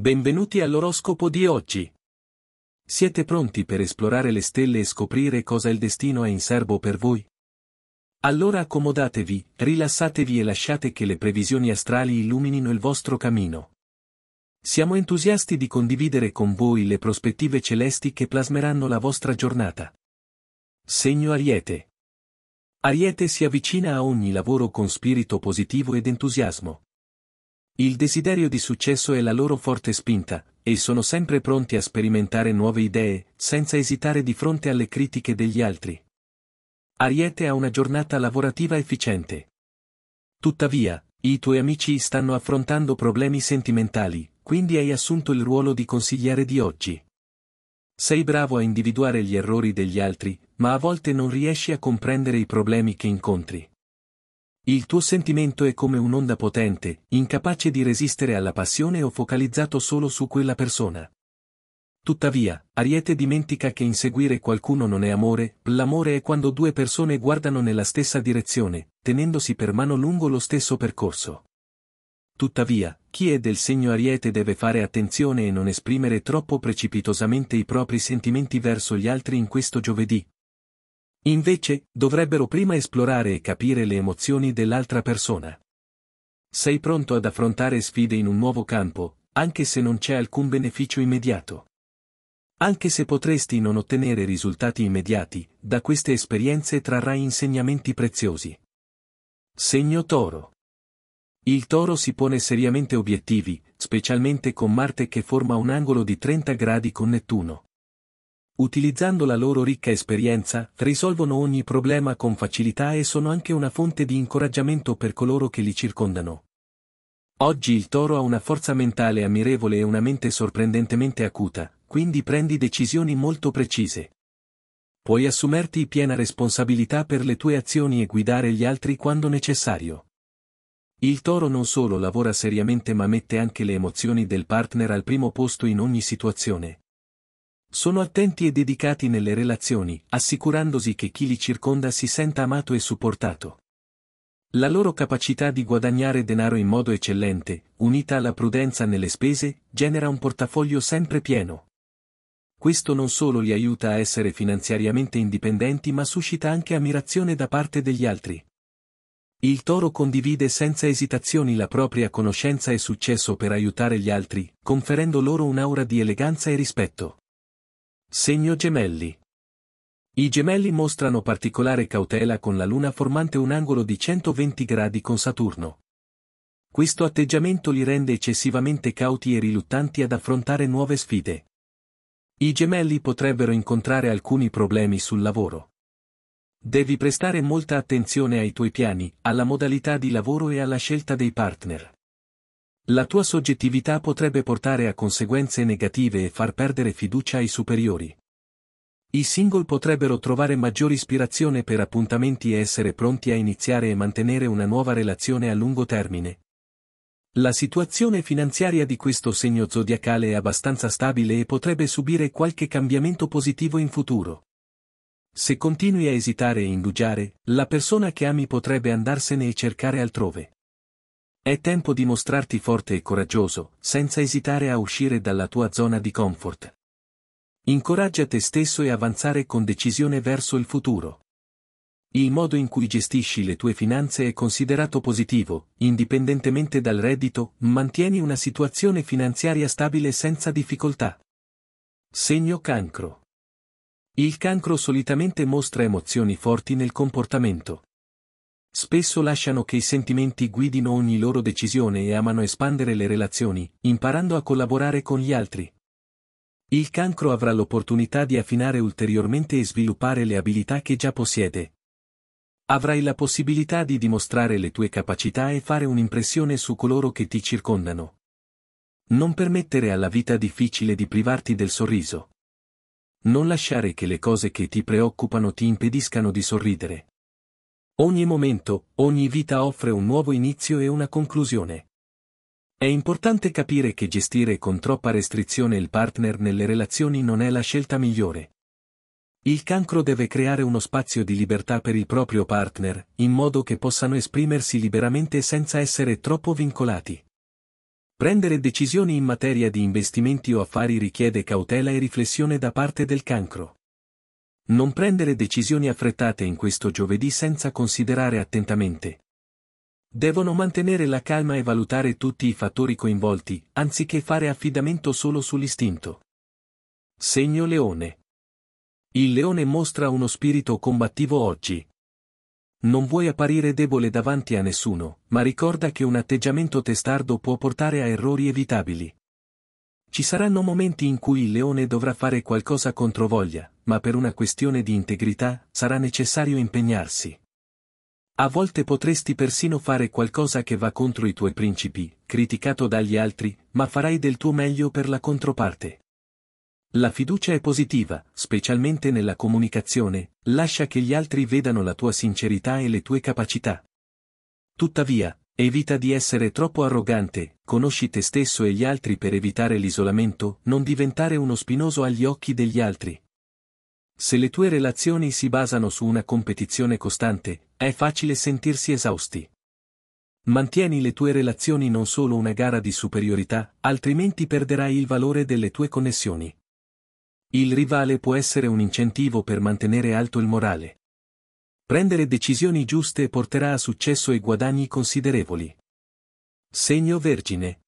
Benvenuti all'oroscopo di oggi. Siete pronti per esplorare le stelle e scoprire cosa il destino ha in serbo per voi? Allora accomodatevi, rilassatevi e lasciate che le previsioni astrali illuminino il vostro cammino. Siamo entusiasti di condividere con voi le prospettive celesti che plasmeranno la vostra giornata. Segno Ariete. Ariete si avvicina a ogni lavoro con spirito positivo ed entusiasmo. Il desiderio di successo è la loro forte spinta, e sono sempre pronti a sperimentare nuove idee, senza esitare di fronte alle critiche degli altri. Ariete ha una giornata lavorativa efficiente. Tuttavia, i tuoi amici stanno affrontando problemi sentimentali, quindi hai assunto il ruolo di consigliere di oggi. Sei bravo a individuare gli errori degli altri, ma a volte non riesci a comprendere i problemi che incontri. Il tuo sentimento è come un'onda potente, incapace di resistere alla passione o focalizzato solo su quella persona. Tuttavia, Ariete dimentica che inseguire qualcuno non è amore, l'amore è quando due persone guardano nella stessa direzione, tenendosi per mano lungo lo stesso percorso. Tuttavia, chi è del segno Ariete deve fare attenzione e non esprimere troppo precipitosamente i propri sentimenti verso gli altri in questo giovedì, Invece, dovrebbero prima esplorare e capire le emozioni dell'altra persona. Sei pronto ad affrontare sfide in un nuovo campo, anche se non c'è alcun beneficio immediato. Anche se potresti non ottenere risultati immediati, da queste esperienze trarrai insegnamenti preziosi. Segno Toro. Il toro si pone seriamente obiettivi, specialmente con Marte che forma un angolo di 30 gradi con Nettuno utilizzando la loro ricca esperienza, risolvono ogni problema con facilità e sono anche una fonte di incoraggiamento per coloro che li circondano. Oggi il toro ha una forza mentale ammirevole e una mente sorprendentemente acuta, quindi prendi decisioni molto precise. Puoi assumerti piena responsabilità per le tue azioni e guidare gli altri quando necessario. Il toro non solo lavora seriamente ma mette anche le emozioni del partner al primo posto in ogni situazione. Sono attenti e dedicati nelle relazioni, assicurandosi che chi li circonda si senta amato e supportato. La loro capacità di guadagnare denaro in modo eccellente, unita alla prudenza nelle spese, genera un portafoglio sempre pieno. Questo non solo li aiuta a essere finanziariamente indipendenti ma suscita anche ammirazione da parte degli altri. Il toro condivide senza esitazioni la propria conoscenza e successo per aiutare gli altri, conferendo loro un'aura di eleganza e rispetto. Segno gemelli. I gemelli mostrano particolare cautela con la Luna formante un angolo di 120 gradi con Saturno. Questo atteggiamento li rende eccessivamente cauti e riluttanti ad affrontare nuove sfide. I gemelli potrebbero incontrare alcuni problemi sul lavoro. Devi prestare molta attenzione ai tuoi piani, alla modalità di lavoro e alla scelta dei partner. La tua soggettività potrebbe portare a conseguenze negative e far perdere fiducia ai superiori. I single potrebbero trovare maggiore ispirazione per appuntamenti e essere pronti a iniziare e mantenere una nuova relazione a lungo termine. La situazione finanziaria di questo segno zodiacale è abbastanza stabile e potrebbe subire qualche cambiamento positivo in futuro. Se continui a esitare e indugiare, la persona che ami potrebbe andarsene e cercare altrove. È tempo di mostrarti forte e coraggioso, senza esitare a uscire dalla tua zona di comfort. Incoraggia te stesso e avanzare con decisione verso il futuro. Il modo in cui gestisci le tue finanze è considerato positivo, indipendentemente dal reddito, mantieni una situazione finanziaria stabile senza difficoltà. Segno cancro. Il cancro solitamente mostra emozioni forti nel comportamento. Spesso lasciano che i sentimenti guidino ogni loro decisione e amano espandere le relazioni, imparando a collaborare con gli altri. Il cancro avrà l'opportunità di affinare ulteriormente e sviluppare le abilità che già possiede. Avrai la possibilità di dimostrare le tue capacità e fare un'impressione su coloro che ti circondano. Non permettere alla vita difficile di privarti del sorriso. Non lasciare che le cose che ti preoccupano ti impediscano di sorridere. Ogni momento, ogni vita offre un nuovo inizio e una conclusione. È importante capire che gestire con troppa restrizione il partner nelle relazioni non è la scelta migliore. Il cancro deve creare uno spazio di libertà per il proprio partner, in modo che possano esprimersi liberamente senza essere troppo vincolati. Prendere decisioni in materia di investimenti o affari richiede cautela e riflessione da parte del cancro. Non prendere decisioni affrettate in questo giovedì senza considerare attentamente. Devono mantenere la calma e valutare tutti i fattori coinvolti, anziché fare affidamento solo sull'istinto. Segno Leone. Il leone mostra uno spirito combattivo oggi. Non vuoi apparire debole davanti a nessuno, ma ricorda che un atteggiamento testardo può portare a errori evitabili. Ci saranno momenti in cui il leone dovrà fare qualcosa contro voglia, ma per una questione di integrità sarà necessario impegnarsi. A volte potresti persino fare qualcosa che va contro i tuoi principi, criticato dagli altri, ma farai del tuo meglio per la controparte. La fiducia è positiva, specialmente nella comunicazione, lascia che gli altri vedano la tua sincerità e le tue capacità. Tuttavia, Evita di essere troppo arrogante, conosci te stesso e gli altri per evitare l'isolamento, non diventare uno spinoso agli occhi degli altri. Se le tue relazioni si basano su una competizione costante, è facile sentirsi esausti. Mantieni le tue relazioni non solo una gara di superiorità, altrimenti perderai il valore delle tue connessioni. Il rivale può essere un incentivo per mantenere alto il morale. Prendere decisioni giuste porterà a successo e guadagni considerevoli. Segno Vergine.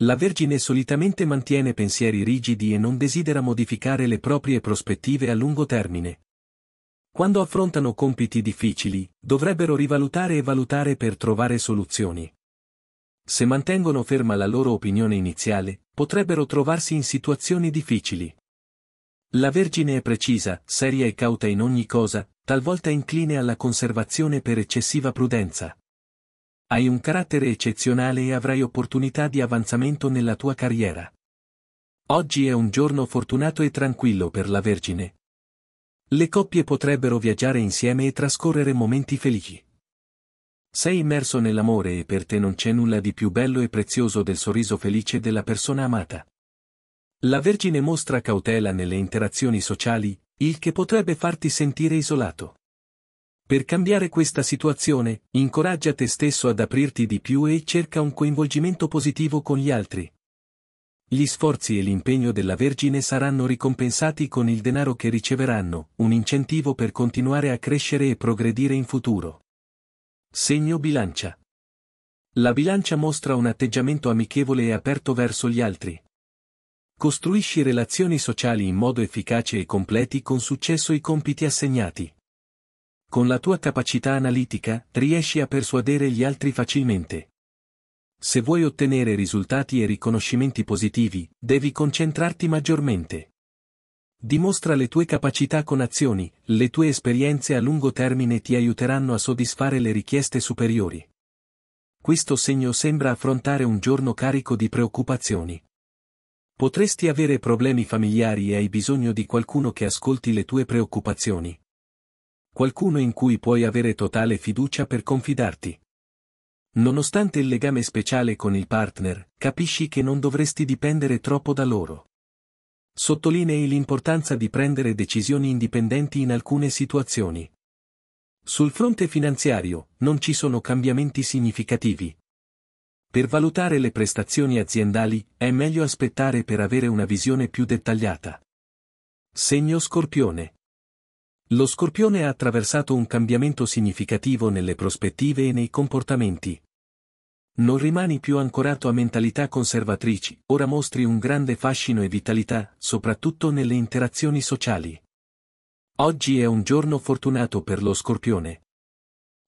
La Vergine solitamente mantiene pensieri rigidi e non desidera modificare le proprie prospettive a lungo termine. Quando affrontano compiti difficili, dovrebbero rivalutare e valutare per trovare soluzioni. Se mantengono ferma la loro opinione iniziale, potrebbero trovarsi in situazioni difficili. La Vergine è precisa, seria e cauta in ogni cosa, talvolta incline alla conservazione per eccessiva prudenza. Hai un carattere eccezionale e avrai opportunità di avanzamento nella tua carriera. Oggi è un giorno fortunato e tranquillo per la Vergine. Le coppie potrebbero viaggiare insieme e trascorrere momenti felici. Sei immerso nell'amore e per te non c'è nulla di più bello e prezioso del sorriso felice della persona amata. La Vergine mostra cautela nelle interazioni sociali, il che potrebbe farti sentire isolato. Per cambiare questa situazione, incoraggia te stesso ad aprirti di più e cerca un coinvolgimento positivo con gli altri. Gli sforzi e l'impegno della Vergine saranno ricompensati con il denaro che riceveranno, un incentivo per continuare a crescere e progredire in futuro. Segno bilancia. La bilancia mostra un atteggiamento amichevole e aperto verso gli altri. Costruisci relazioni sociali in modo efficace e completi con successo i compiti assegnati. Con la tua capacità analitica, riesci a persuadere gli altri facilmente. Se vuoi ottenere risultati e riconoscimenti positivi, devi concentrarti maggiormente. Dimostra le tue capacità con azioni, le tue esperienze a lungo termine ti aiuteranno a soddisfare le richieste superiori. Questo segno sembra affrontare un giorno carico di preoccupazioni. Potresti avere problemi familiari e hai bisogno di qualcuno che ascolti le tue preoccupazioni. Qualcuno in cui puoi avere totale fiducia per confidarti. Nonostante il legame speciale con il partner, capisci che non dovresti dipendere troppo da loro. Sottolinei l'importanza di prendere decisioni indipendenti in alcune situazioni. Sul fronte finanziario, non ci sono cambiamenti significativi, per valutare le prestazioni aziendali è meglio aspettare per avere una visione più dettagliata. Segno Scorpione. Lo Scorpione ha attraversato un cambiamento significativo nelle prospettive e nei comportamenti. Non rimani più ancorato a mentalità conservatrici, ora mostri un grande fascino e vitalità, soprattutto nelle interazioni sociali. Oggi è un giorno fortunato per lo Scorpione,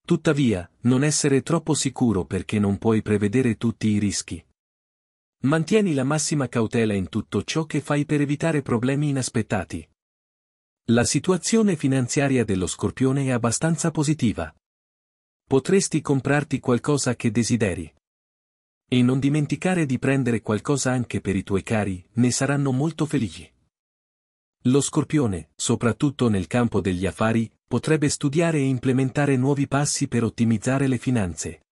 Tuttavia, non essere troppo sicuro perché non puoi prevedere tutti i rischi. Mantieni la massima cautela in tutto ciò che fai per evitare problemi inaspettati. La situazione finanziaria dello scorpione è abbastanza positiva. Potresti comprarti qualcosa che desideri. E non dimenticare di prendere qualcosa anche per i tuoi cari, ne saranno molto felici. Lo scorpione, soprattutto nel campo degli affari, potrebbe studiare e implementare nuovi passi per ottimizzare le finanze.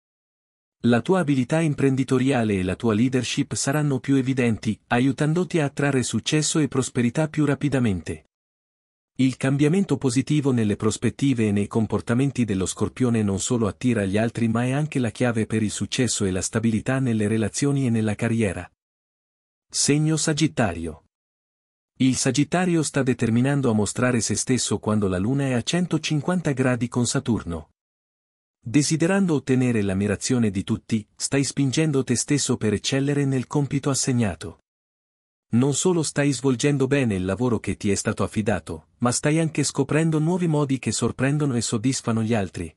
La tua abilità imprenditoriale e la tua leadership saranno più evidenti, aiutandoti a attrarre successo e prosperità più rapidamente. Il cambiamento positivo nelle prospettive e nei comportamenti dello scorpione non solo attira gli altri ma è anche la chiave per il successo e la stabilità nelle relazioni e nella carriera. Segno Sagittario il Sagittario sta determinando a mostrare se stesso quando la Luna è a 150 gradi con Saturno. Desiderando ottenere l'ammirazione di tutti, stai spingendo te stesso per eccellere nel compito assegnato. Non solo stai svolgendo bene il lavoro che ti è stato affidato, ma stai anche scoprendo nuovi modi che sorprendono e soddisfano gli altri.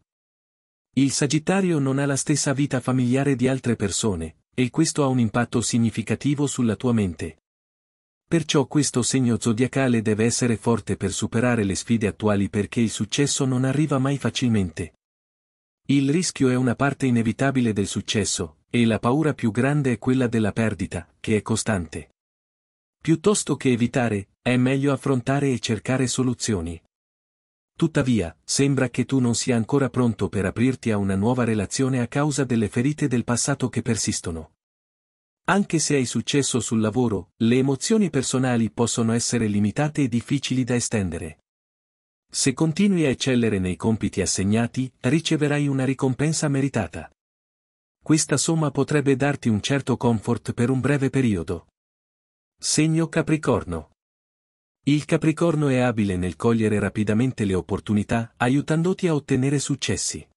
Il Sagittario non ha la stessa vita familiare di altre persone, e questo ha un impatto significativo sulla tua mente. Perciò questo segno zodiacale deve essere forte per superare le sfide attuali perché il successo non arriva mai facilmente. Il rischio è una parte inevitabile del successo, e la paura più grande è quella della perdita, che è costante. Piuttosto che evitare, è meglio affrontare e cercare soluzioni. Tuttavia, sembra che tu non sia ancora pronto per aprirti a una nuova relazione a causa delle ferite del passato che persistono. Anche se hai successo sul lavoro, le emozioni personali possono essere limitate e difficili da estendere. Se continui a eccellere nei compiti assegnati, riceverai una ricompensa meritata. Questa somma potrebbe darti un certo comfort per un breve periodo. Segno Capricorno. Il Capricorno è abile nel cogliere rapidamente le opportunità, aiutandoti a ottenere successi.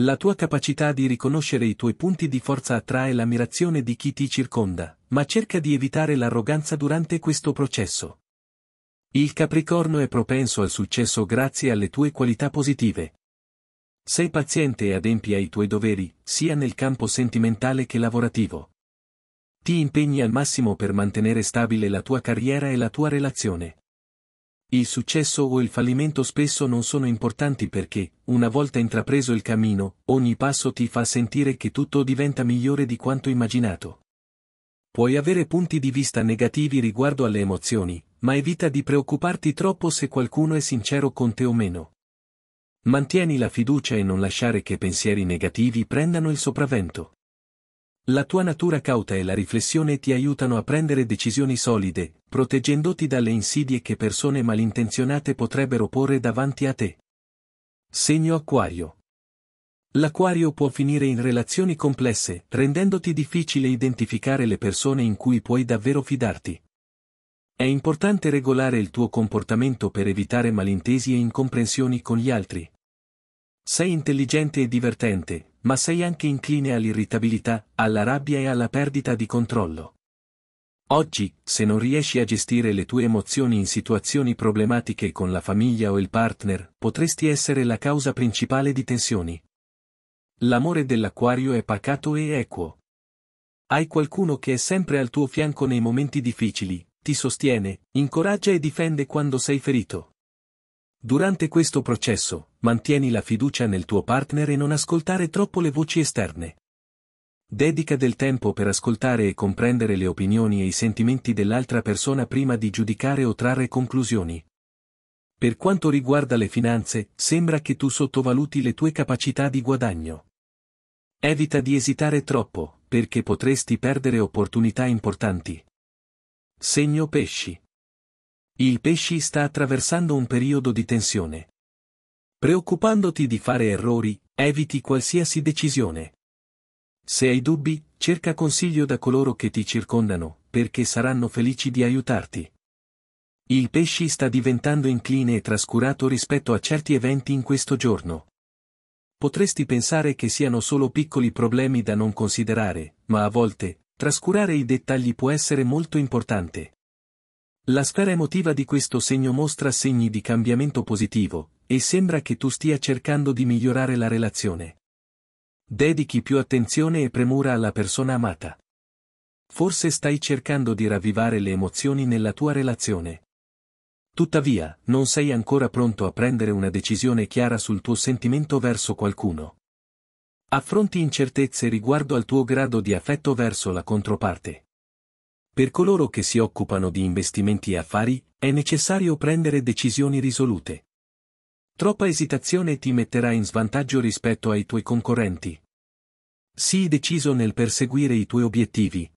La tua capacità di riconoscere i tuoi punti di forza attrae l'ammirazione di chi ti circonda, ma cerca di evitare l'arroganza durante questo processo. Il Capricorno è propenso al successo grazie alle tue qualità positive. Sei paziente e adempi ai tuoi doveri, sia nel campo sentimentale che lavorativo. Ti impegni al massimo per mantenere stabile la tua carriera e la tua relazione. Il successo o il fallimento spesso non sono importanti perché, una volta intrapreso il cammino, ogni passo ti fa sentire che tutto diventa migliore di quanto immaginato. Puoi avere punti di vista negativi riguardo alle emozioni, ma evita di preoccuparti troppo se qualcuno è sincero con te o meno. Mantieni la fiducia e non lasciare che pensieri negativi prendano il sopravvento. La tua natura cauta e la riflessione ti aiutano a prendere decisioni solide, proteggendoti dalle insidie che persone malintenzionate potrebbero porre davanti a te. Segno Acquario. L'acquario può finire in relazioni complesse, rendendoti difficile identificare le persone in cui puoi davvero fidarti. È importante regolare il tuo comportamento per evitare malintesi e incomprensioni con gli altri. Sei intelligente e divertente, ma sei anche incline all'irritabilità, alla rabbia e alla perdita di controllo. Oggi, se non riesci a gestire le tue emozioni in situazioni problematiche con la famiglia o il partner, potresti essere la causa principale di tensioni. L'amore dell'acquario è pacato e equo. Hai qualcuno che è sempre al tuo fianco nei momenti difficili, ti sostiene, incoraggia e difende quando sei ferito. Durante questo processo, Mantieni la fiducia nel tuo partner e non ascoltare troppo le voci esterne. Dedica del tempo per ascoltare e comprendere le opinioni e i sentimenti dell'altra persona prima di giudicare o trarre conclusioni. Per quanto riguarda le finanze, sembra che tu sottovaluti le tue capacità di guadagno. Evita di esitare troppo, perché potresti perdere opportunità importanti. Segno pesci. Il pesci sta attraversando un periodo di tensione. Preoccupandoti di fare errori, eviti qualsiasi decisione. Se hai dubbi, cerca consiglio da coloro che ti circondano, perché saranno felici di aiutarti. Il pesci sta diventando incline e trascurato rispetto a certi eventi in questo giorno. Potresti pensare che siano solo piccoli problemi da non considerare, ma a volte, trascurare i dettagli può essere molto importante. La sfera emotiva di questo segno mostra segni di cambiamento positivo, e sembra che tu stia cercando di migliorare la relazione. Dedichi più attenzione e premura alla persona amata. Forse stai cercando di ravvivare le emozioni nella tua relazione. Tuttavia, non sei ancora pronto a prendere una decisione chiara sul tuo sentimento verso qualcuno. Affronti incertezze riguardo al tuo grado di affetto verso la controparte. Per coloro che si occupano di investimenti e affari, è necessario prendere decisioni risolute. Troppa esitazione ti metterà in svantaggio rispetto ai tuoi concorrenti. Sii deciso nel perseguire i tuoi obiettivi,